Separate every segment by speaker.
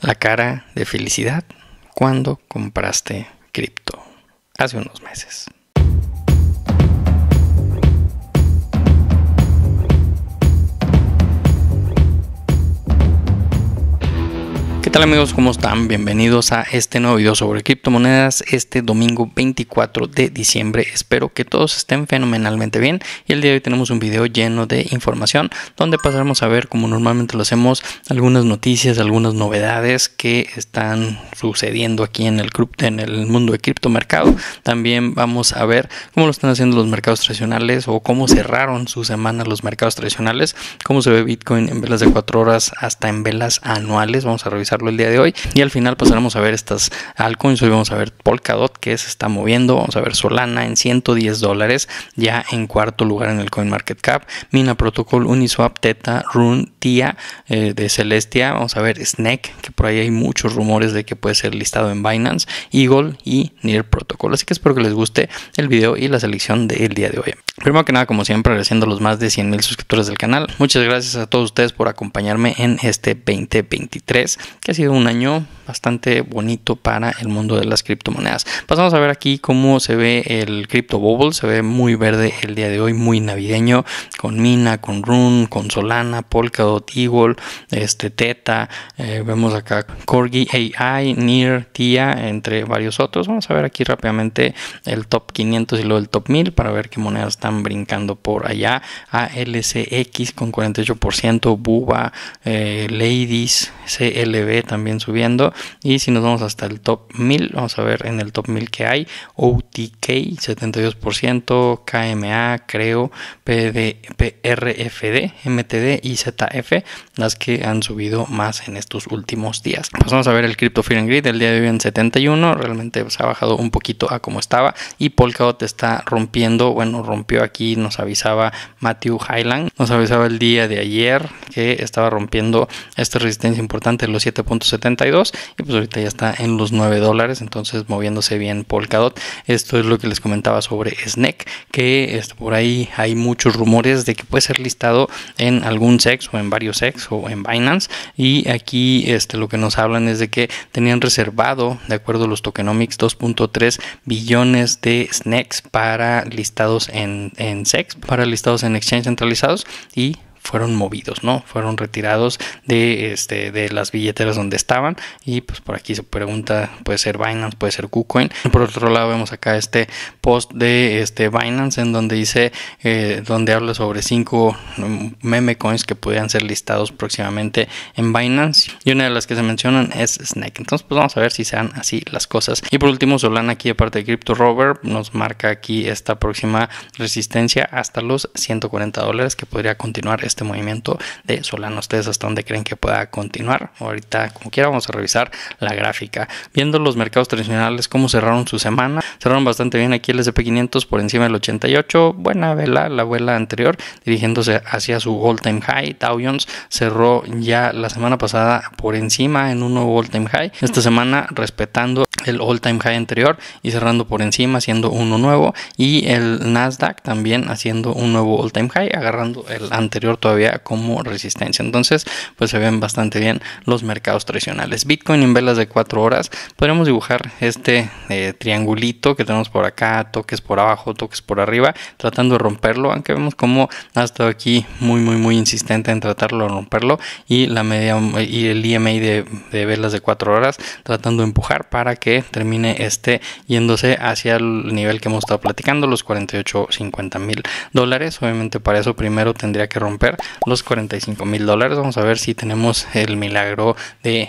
Speaker 1: La cara de felicidad cuando compraste cripto hace unos meses. tal amigos? ¿Cómo están? Bienvenidos a este nuevo video sobre criptomonedas este domingo 24 de diciembre. Espero que todos estén fenomenalmente bien y el día de hoy tenemos un video lleno de información donde pasaremos a ver como normalmente lo hacemos algunas noticias, algunas novedades que están sucediendo aquí en el, en el mundo de criptomercado. También vamos a ver cómo lo están haciendo los mercados tradicionales o cómo cerraron su semana los mercados tradicionales, cómo se ve Bitcoin en velas de 4 horas hasta en velas anuales. Vamos a revisar el día de hoy. Y al final pasaremos pues, a ver estas altcoins. Hoy vamos a ver Polkadot que se está moviendo. Vamos a ver Solana en 110 dólares, ya en cuarto lugar en el CoinMarketCap. Mina Protocol, Uniswap, Teta, Rune, Tia eh, de Celestia. Vamos a ver snack que por ahí hay muchos rumores de que puede ser listado en Binance, Eagle y Near Protocol. Así que espero que les guste el video y la selección del día de hoy. Primero que nada, como siempre, agradeciendo a los más de 100 mil suscriptores del canal. Muchas gracias a todos ustedes por acompañarme en este 2023, que ha sido un año bastante bonito para el mundo de las criptomonedas. Pasamos a ver aquí cómo se ve el Crypto Bubble. Se ve muy verde el día de hoy, muy navideño, con Mina, con Rune, con Solana, Polkadot, Eagle, este, Teta. Eh, vemos acá Corgi AI, Near, TIA, entre varios otros. Vamos a ver aquí rápidamente el top 500 y luego el top 1000 para ver qué monedas están brincando por allá. ALCX con 48%, Buba, eh, Ladies, CLB, también subiendo. Y si nos vamos hasta el top 1000, vamos a ver en el top 1000 que hay. OTK 72%, KMA, Creo, PD, PRFD, MTD y ZF, las que han subido más en estos últimos días. Pues vamos a ver el Crypto Fear and Greed, el día de hoy en 71, realmente se pues, ha bajado un poquito a como estaba y Polkadot está rompiendo, bueno, rompió aquí, nos avisaba Matthew Highland, nos avisaba el día de ayer que estaba rompiendo esta resistencia importante, los 7 72 y pues ahorita ya está en los 9 dólares, entonces moviéndose bien Polkadot. Esto es lo que les comentaba sobre Snack. que este, por ahí hay muchos rumores de que puede ser listado en algún sex o en varios sex o en Binance y aquí este, lo que nos hablan es de que tenían reservado, de acuerdo a los tokenomics, 2.3 billones de snacks para listados en, en sex, para listados en exchange centralizados y fueron movidos, ¿no? Fueron retirados de, este, de las billeteras donde estaban y pues por aquí se pregunta, puede ser Binance, puede ser KuCoin. Por otro lado vemos acá este post de este Binance en donde dice, eh, donde habla sobre cinco mm, meme coins que podrían ser listados próximamente en Binance y una de las que se mencionan es Snake. Entonces pues vamos a ver si sean así las cosas. Y por último Solana aquí aparte de Crypto Rover nos marca aquí esta próxima resistencia hasta los 140 dólares que podría continuar este movimiento de solano ¿Ustedes hasta dónde creen que pueda continuar? Ahorita, como quiera, vamos a revisar la gráfica. Viendo los mercados tradicionales, cómo cerraron su semana. Cerraron bastante bien aquí el SP500 por encima del 88. Buena vela, la abuela anterior, dirigiéndose hacia su all-time high. Dow Jones cerró ya la semana pasada por encima en un nuevo all-time high. Esta semana respetando el all-time high anterior y cerrando por encima, haciendo uno nuevo. Y el Nasdaq también haciendo un nuevo all-time high, agarrando el anterior todavía como resistencia. Entonces, pues se ven bastante bien los mercados tradicionales. Bitcoin en velas de 4 horas, podríamos dibujar este eh, triangulito que tenemos por acá, toques por abajo, toques por arriba, tratando de romperlo, aunque vemos como ha estado aquí muy, muy, muy insistente en tratarlo de romperlo y la media y el IMA de, de velas de 4 horas tratando de empujar para que termine este yéndose hacia el nivel que hemos estado platicando, los 48, 50 mil dólares. Obviamente para eso primero tendría que romper los 45 mil dólares. Vamos a ver si tenemos el milagro de,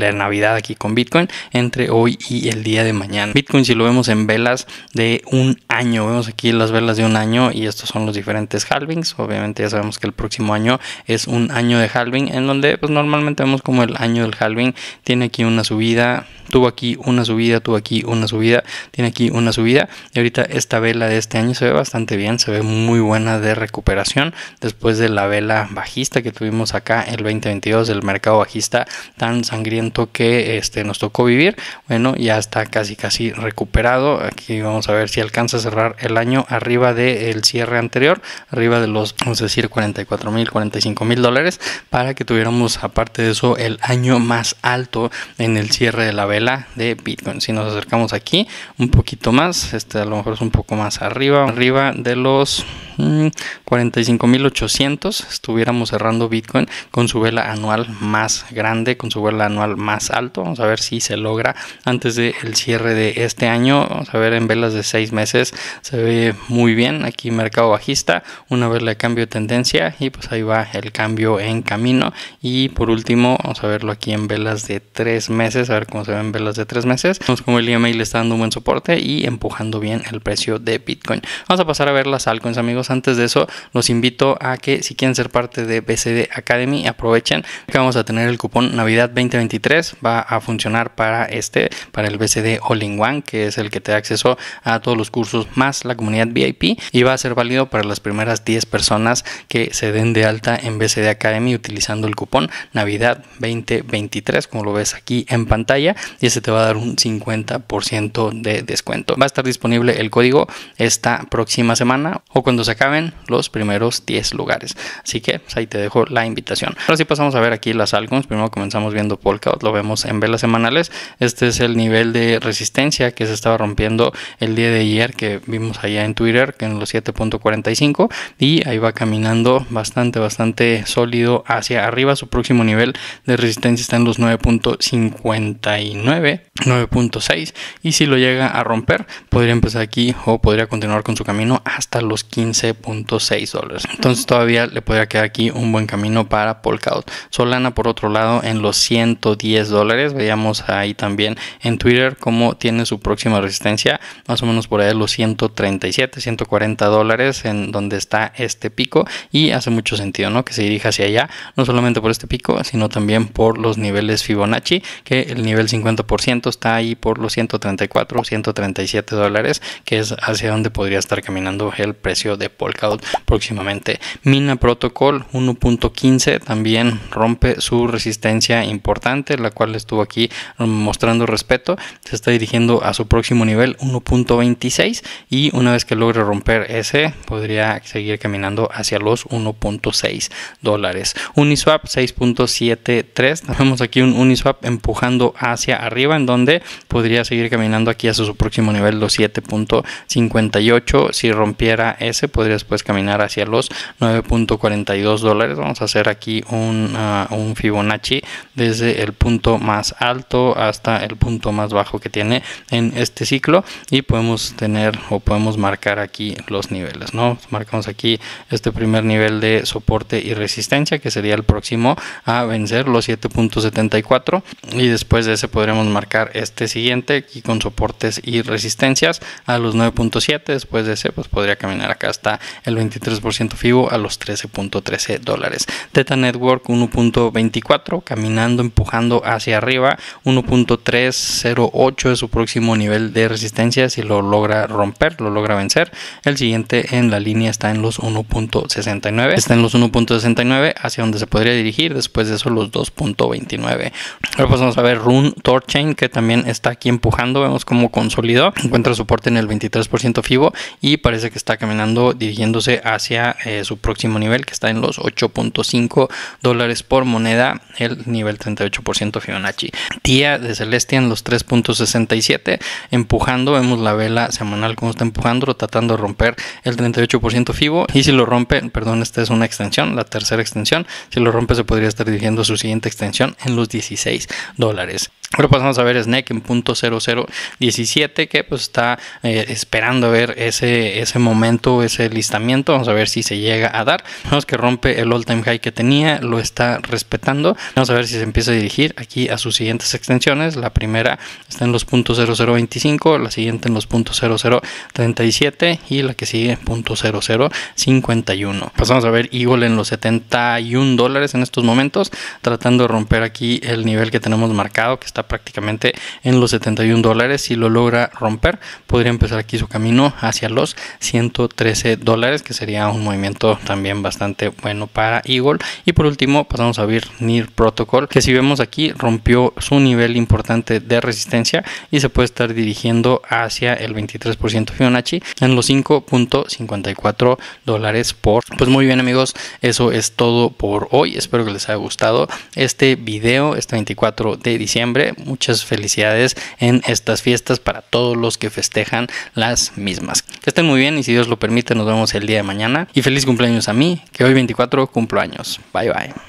Speaker 1: la Navidad aquí con Bitcoin entre hoy y el día de mañana. Bitcoin si lo vemos en velas de un año, vemos aquí las velas de un año y estos son los diferentes halvings. Obviamente ya sabemos que el próximo año es un año de halving en donde pues normalmente vemos como el año del halving tiene aquí una subida, tuvo aquí una subida, tuvo aquí una subida, tiene aquí una subida y ahorita esta vela de este año se ve bastante bien, se ve muy buena de recuperación después después de la vela bajista que tuvimos acá el 2022, el mercado bajista tan sangriento que este, nos tocó vivir. Bueno, ya está casi casi recuperado. Aquí vamos a ver si alcanza a cerrar el año arriba del cierre anterior, arriba de los, vamos a decir, 44 mil, 45 mil dólares, para que tuviéramos, aparte de eso, el año más alto en el cierre de la vela de Bitcoin. Si nos acercamos aquí un poquito más, este a lo mejor es un poco más arriba, arriba de los mm, mil 45.800 estuviéramos cerrando Bitcoin con su vela anual más grande, con su vela anual más alto. Vamos a ver si se logra antes del cierre de este año. Vamos a ver en velas de 6 meses. Se ve muy bien aquí mercado bajista, una vela de cambio de tendencia y pues ahí va el cambio en camino. Y por último, vamos a verlo aquí en velas de 3 meses, a ver cómo se ven velas de 3 meses. Vemos como el EMA le está dando un buen soporte y empujando bien el precio de Bitcoin. Vamos a pasar a ver las altcoins amigos. Antes de eso, los invito a que si quieren ser parte de BCD Academy, aprovechen que vamos a tener el cupón Navidad 2023. Va a funcionar para este, para el BCD All in One, que es el que te da acceso a todos los cursos más la comunidad VIP y va a ser válido para las primeras 10 personas que se den de alta en BCD Academy utilizando el cupón Navidad 2023, como lo ves aquí en pantalla, y ese te va a dar un 50% de descuento. Va a estar disponible el código esta próxima semana o cuando se acaben los primeros 10 lugares. Así que pues, ahí te dejo la invitación. Ahora sí pasamos a ver aquí las álbumes. Primero comenzamos viendo Polka, lo vemos en velas semanales. Este es el nivel de resistencia que se estaba rompiendo el día de ayer que vimos allá en Twitter, que en los 7.45 y ahí va caminando bastante, bastante sólido hacia arriba. Su próximo nivel de resistencia está en los 9.59, 9.6 y si lo llega a romper podría empezar aquí o podría continuar con su camino hasta los 15.6 dólares. Entonces todavía le podría quedar aquí un buen camino para Polkadot. Solana por otro lado en los 110 dólares, veíamos ahí también en Twitter cómo tiene su próxima resistencia, más o menos por ahí los 137, 140 dólares en donde está este pico y hace mucho sentido, ¿no? Que se dirija hacia allá, no solamente por este pico, sino también por los niveles Fibonacci, que el nivel 50% está ahí por los 134, 137 dólares, que es hacia donde podría estar caminando el precio de Polkadot próximamente. Mina Protocol 1.15 también rompe su resistencia importante, la cual estuvo aquí mostrando respeto. Se está dirigiendo a su próximo nivel 1.26 y una vez que logre romper ese, podría seguir caminando hacia los 1.6 dólares. Uniswap 6.73. Tenemos aquí un Uniswap empujando hacia arriba, en donde podría seguir caminando aquí hacia su próximo nivel, los 7.58. Si rompiera ese, podría después pues, caminar hacia los 9.42 dólares. Vamos a hacer aquí ah, un, Fibonacci desde el punto más alto hasta el punto más bajo que tiene en este ciclo y podemos tener o podemos marcar aquí los niveles. ¿no? Marcamos aquí este primer nivel de soporte y resistencia que sería el próximo a vencer los 7.74 y después de ese podremos marcar este siguiente aquí con soportes y resistencias a los 9.7 después de ese pues podría caminar acá hasta el 23% FIBO los 13.13 dólares. Teta Network 1.24 caminando, empujando hacia arriba. 1.308 es su próximo nivel de resistencia si lo logra romper, lo logra vencer. El siguiente en la línea está en los 1.69. Está en los 1.69 hacia donde se podría dirigir. Después de eso los 2.29. Ahora pasamos a ver Rune Torchain que también está aquí empujando. Vemos como consolidó. Encuentra soporte en el 23% FIBO y parece que está caminando dirigiéndose hacia eh, su próximo nivel que está en los 8.5 dólares por moneda, el nivel 38% Fibonacci. Tía de Celestia en los 3.67 empujando, vemos la vela semanal como está empujando, tratando de romper el 38% Fibo y si lo rompe, perdón, esta es una extensión, la tercera extensión, si lo rompe se podría estar diciendo su siguiente extensión en los 16 dólares. Ahora pasamos a ver Snack en punto 0017 que pues está eh, esperando ver ese, ese momento, ese listamiento. Vamos a ver si se llega a dar. Vemos que rompe el all time high que tenía, lo está respetando. Vamos a ver si se empieza a dirigir aquí a sus siguientes extensiones. La primera está en los puntos 0025, la siguiente en los puntos 0037 y la que sigue en punto 0051. Pasamos a ver Eagle en los 71 dólares en estos momentos, tratando de romper aquí el nivel que tenemos marcado, que está prácticamente en los 71 dólares. Si lo logra romper, podría empezar aquí su camino hacia los 113 dólares, que sería un movimiento también bastante bueno para Eagle. Y por último pasamos a ver Nir Protocol, que si vemos aquí rompió su nivel importante de resistencia y se puede estar dirigiendo hacia el 23% Fibonacci en los 5.54 dólares por. Pues muy bien amigos, eso es todo por hoy. Espero que les haya gustado este video, este 24 de diciembre. Muchas felicidades en estas fiestas para todos los que festejan las mismas. Que estén muy bien y si Dios lo permite nos vemos el día de mañana y feliz cumpleaños años a mí, que hoy 24 cumplo años. Bye bye.